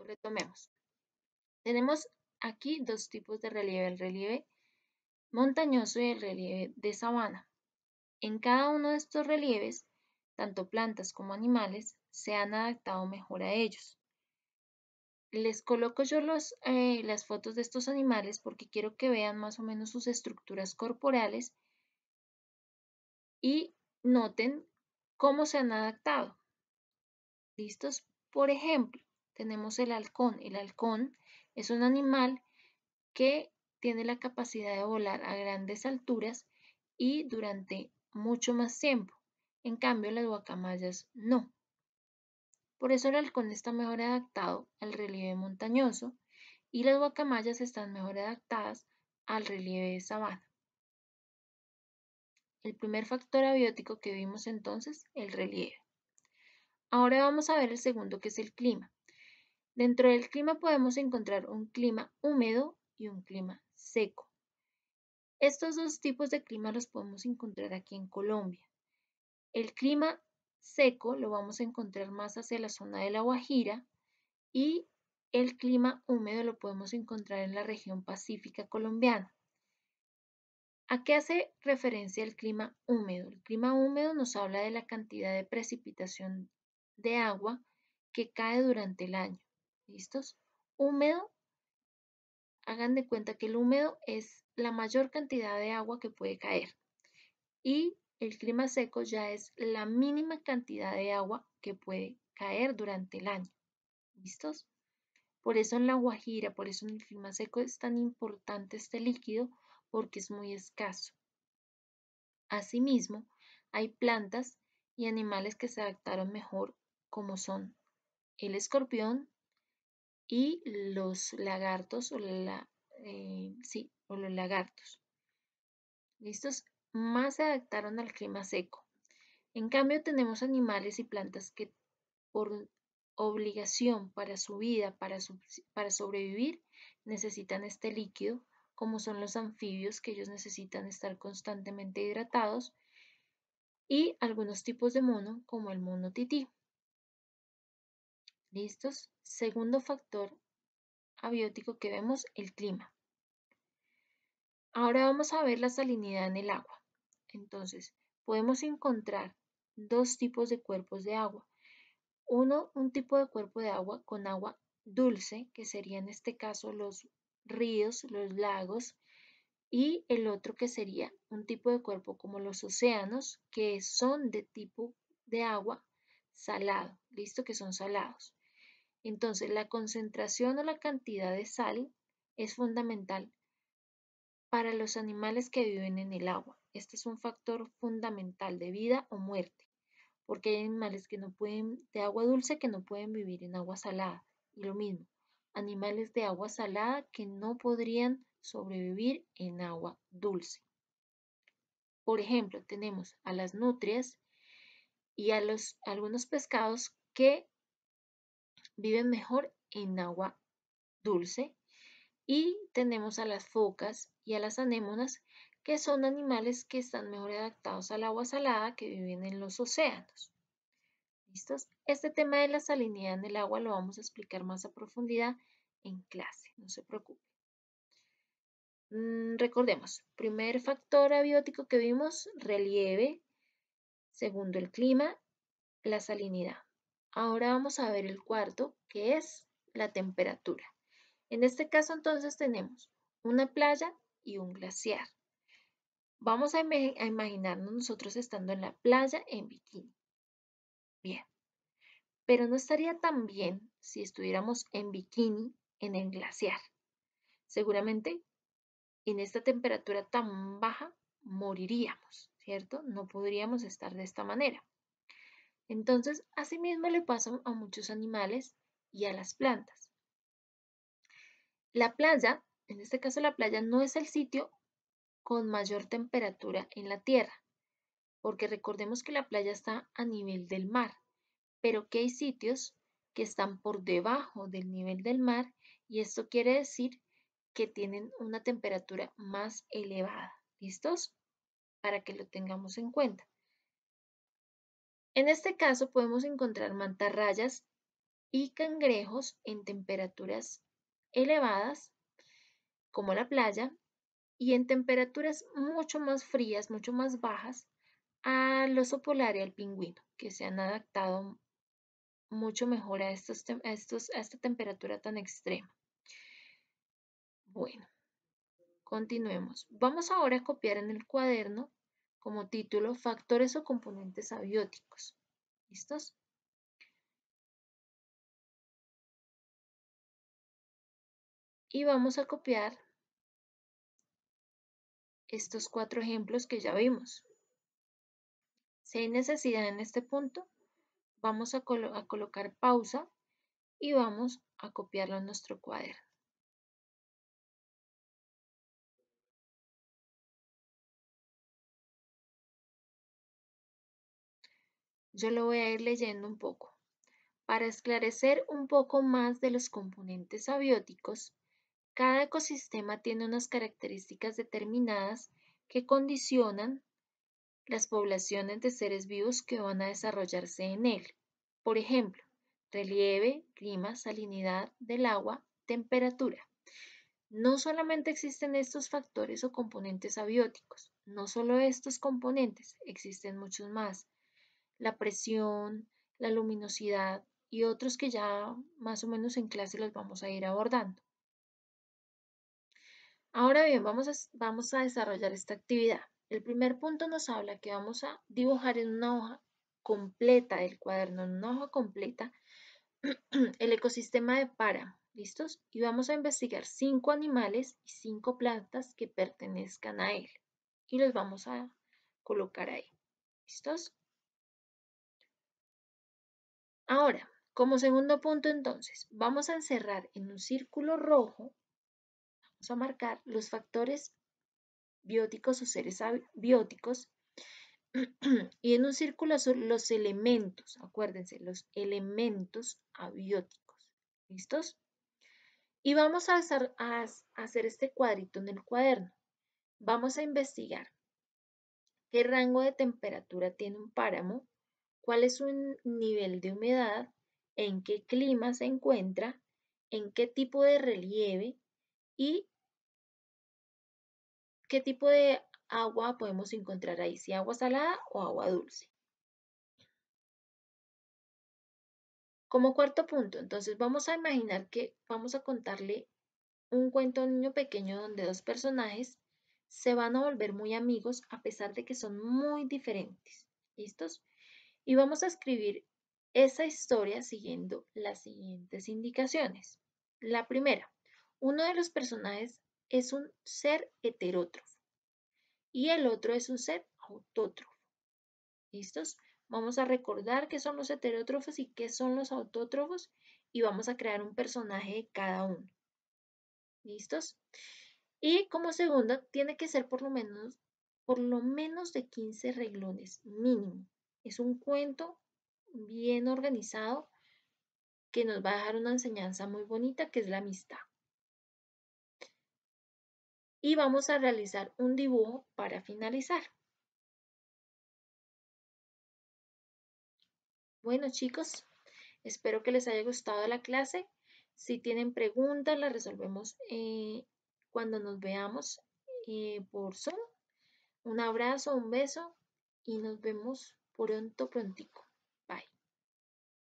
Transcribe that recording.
retomemos. Tenemos aquí dos tipos de relieve, el relieve montañoso y el relieve de sabana. En cada uno de estos relieves, tanto plantas como animales se han adaptado mejor a ellos. Les coloco yo eh, las fotos de estos animales porque quiero que vean más o menos sus estructuras corporales y noten cómo se han adaptado. ¿Listos? Por ejemplo, tenemos el halcón. El halcón es un animal que tiene la capacidad de volar a grandes alturas y durante mucho más tiempo. En cambio, las guacamayas no. Por eso el halcón está mejor adaptado al relieve montañoso y las guacamayas están mejor adaptadas al relieve de sabana. El primer factor abiótico que vimos entonces, el relieve. Ahora vamos a ver el segundo que es el clima. Dentro del clima podemos encontrar un clima húmedo y un clima seco. Estos dos tipos de clima los podemos encontrar aquí en Colombia. El clima seco lo vamos a encontrar más hacia la zona de La Guajira y el clima húmedo lo podemos encontrar en la región pacífica colombiana. ¿A qué hace referencia el clima húmedo? El clima húmedo nos habla de la cantidad de precipitación de agua que cae durante el año. ¿Listos? Húmedo, hagan de cuenta que el húmedo es la mayor cantidad de agua que puede caer y el clima seco ya es la mínima cantidad de agua que puede caer durante el año. ¿Listos? Por eso en la Guajira, por eso en el clima seco es tan importante este líquido porque es muy escaso. Asimismo, hay plantas y animales que se adaptaron mejor como son el escorpión, y los lagartos o, la, eh, sí, o los lagartos. ¿Listos? Más se adaptaron al clima seco. En cambio, tenemos animales y plantas que por obligación para su vida, para, para sobrevivir, necesitan este líquido, como son los anfibios, que ellos necesitan estar constantemente hidratados, y algunos tipos de mono, como el mono tití. ¿Listos? Segundo factor abiótico que vemos, el clima. Ahora vamos a ver la salinidad en el agua. Entonces, podemos encontrar dos tipos de cuerpos de agua. Uno, un tipo de cuerpo de agua con agua dulce, que sería en este caso los ríos, los lagos, y el otro que sería un tipo de cuerpo como los océanos, que son de tipo de agua salado, listo, que son salados. Entonces, la concentración o la cantidad de sal es fundamental para los animales que viven en el agua. Este es un factor fundamental de vida o muerte, porque hay animales que no pueden de agua dulce que no pueden vivir en agua salada y lo mismo, animales de agua salada que no podrían sobrevivir en agua dulce. Por ejemplo, tenemos a las nutrias y a los algunos pescados que viven mejor en agua dulce. Y tenemos a las focas y a las anémonas, que son animales que están mejor adaptados al agua salada que viven en los océanos. ¿Listos? Este tema de la salinidad en el agua lo vamos a explicar más a profundidad en clase, no se preocupe. Mm, recordemos, primer factor abiótico que vimos, relieve. Segundo, el clima, la salinidad. Ahora vamos a ver el cuarto, que es la temperatura. En este caso entonces tenemos una playa y un glaciar. Vamos a, imaginarnos nosotros estando en la playa en bikini. Bien, pero no estaría tan bien si estuviéramos en bikini en el glaciar. Seguramente en esta temperatura tan baja moriríamos, ¿cierto? No podríamos estar de esta manera. Entonces, asimismo le pasa a muchos animales y a las plantas. La playa, en este caso la playa, no es el sitio con mayor temperatura en la Tierra, porque recordemos que la playa está a nivel del mar, pero que hay sitios que están por debajo del nivel del mar y esto quiere decir que tienen una temperatura más elevada. ¿Listos? Para que lo tengamos en cuenta. En este caso podemos encontrar mantarrayas y cangrejos en temperaturas elevadas, como la playa, y en temperaturas mucho más frías, mucho más bajas, al oso polar y al pingüino, que se han adaptado mucho mejor a, a esta temperatura tan extrema. Bueno, continuemos. Vamos ahora a copiar en el cuaderno como título factores o componentes abióticos. ¿Listos? Y vamos a copiar estos cuatro ejemplos que ya vimos. Si hay necesidad en este punto, vamos a, a colocar pausa y vamos a copiarlo en nuestro cuaderno. Yo lo voy a ir leyendo un poco. Para esclarecer un poco más de los componentes abióticos, cada ecosistema tiene unas características determinadas que condicionan las poblaciones de seres vivos que van a desarrollarse en él. Por ejemplo, relieve, clima, salinidad del agua, temperatura. No solamente existen estos factores o componentes abióticos, no solo estos componentes, existen muchos más la presión, la luminosidad y otros que ya más o menos en clase los vamos a ir abordando. Ahora bien, vamos a, desarrollar esta actividad. El primer punto nos habla que vamos a dibujar en una hoja completa del cuaderno, en una hoja completa, el ecosistema de para, ¿Listos? Y vamos a investigar cinco animales y cinco plantas que pertenezcan a él. Y los vamos a colocar ahí. ¿Listos? Ahora, como segundo punto entonces, vamos a encerrar en un círculo rojo, vamos a marcar los factores bióticos o seres bióticos y en un círculo azul los elementos, acuérdense, los elementos abióticos. ¿Listos? Y vamos a hacer, a hacer este cuadrito en el cuaderno. Vamos a investigar qué rango de temperatura tiene un páramo cuál es un nivel de humedad, en qué clima se encuentra, en qué tipo de relieve y qué tipo de agua podemos encontrar ahí, si agua salada o agua dulce. Como cuarto punto, entonces vamos a imaginar que vamos a contarle un cuento a un niño pequeño donde dos personajes se van a volver muy amigos a pesar de que son muy diferentes. ¿Listos? Y vamos a escribir esa historia siguiendo las siguientes indicaciones. La primera, uno de los personajes es un ser heterótrofo y el otro es un ser autótrofo. ¿Listos? Vamos a recordar qué son los heterótrofos y qué son los autótrofos y vamos a crear un personaje de cada uno. ¿Listos? Y como segunda, tiene que ser por lo menos, por lo menos de 15 reglones mínimo. Es un cuento bien organizado que nos va a dejar una enseñanza muy bonita que es la amistad. Y vamos a realizar un dibujo para finalizar. Bueno chicos, espero que les haya gustado la clase. Si tienen preguntas, las resolvemos eh, cuando nos veamos eh, por Zoom. Un abrazo, un beso y nos vemos Pronto, prontico.